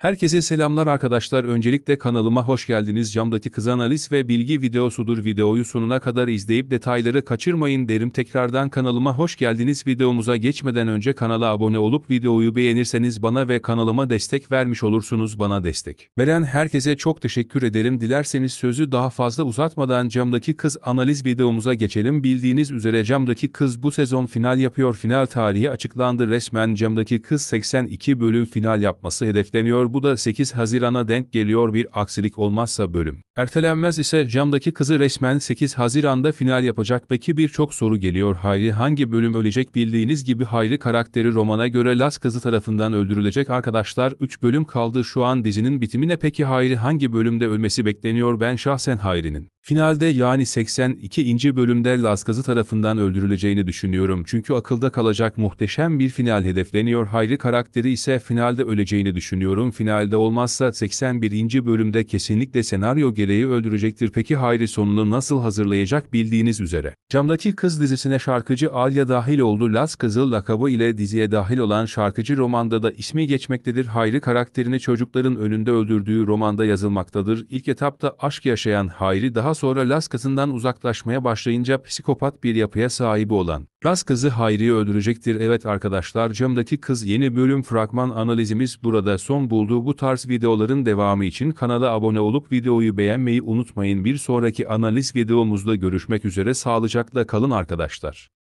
Herkese selamlar arkadaşlar. Öncelikle kanalıma hoş geldiniz. Camdaki kız analiz ve bilgi videosudur. Videoyu sonuna kadar izleyip detayları kaçırmayın derim. Tekrardan kanalıma hoş geldiniz. Videomuza geçmeden önce kanala abone olup videoyu beğenirseniz bana ve kanalıma destek vermiş olursunuz. Bana destek veren herkese çok teşekkür ederim. Dilerseniz sözü daha fazla uzatmadan camdaki kız analiz videomuza geçelim. Bildiğiniz üzere camdaki kız bu sezon final yapıyor. Final tarihi açıklandı. Resmen camdaki kız 82 bölüm final yapması hedefleniyor bu da 8 Haziran'a denk geliyor bir aksilik olmazsa bölüm. Ertelenmez ise camdaki kızı resmen 8 Haziran'da final yapacak peki birçok soru geliyor. Hayri hangi bölüm ölecek bildiğiniz gibi Hayri karakteri romana göre Las kızı tarafından öldürülecek arkadaşlar 3 bölüm kaldı şu an dizinin bitimine peki Hayri hangi bölümde ölmesi bekleniyor ben şahsen Hayri'nin. Finalde yani 82. bölümde Las kızı tarafından öldürüleceğini düşünüyorum çünkü akılda kalacak muhteşem bir final hedefleniyor. Hayri karakteri ise finalde öleceğini düşünüyorum. Finalde olmazsa 81. bölümde kesinlikle senaryo gelir Meleği öldürecektir peki Hayri sonunu nasıl hazırlayacak bildiğiniz üzere. Camdaki Kız dizisine şarkıcı Alya dahil oldu. Las Kızıl lakabı ile diziye dahil olan şarkıcı romanda da ismi geçmektedir. Hayri karakterini çocukların önünde öldürdüğü romanda yazılmaktadır. İlk etapta aşk yaşayan Hayri daha sonra Las Kızından uzaklaşmaya başlayınca psikopat bir yapıya sahibi olan Las Kızı Hayri'yi öldürecektir. Evet arkadaşlar camdaki Kız yeni bölüm fragman analizimiz burada son buldu. Bu tarz videoların devamı için kanala abone olup videoyu beğen beğenmeyi unutmayın. Bir sonraki analiz videomuzda görüşmek üzere sağlıcakla kalın arkadaşlar.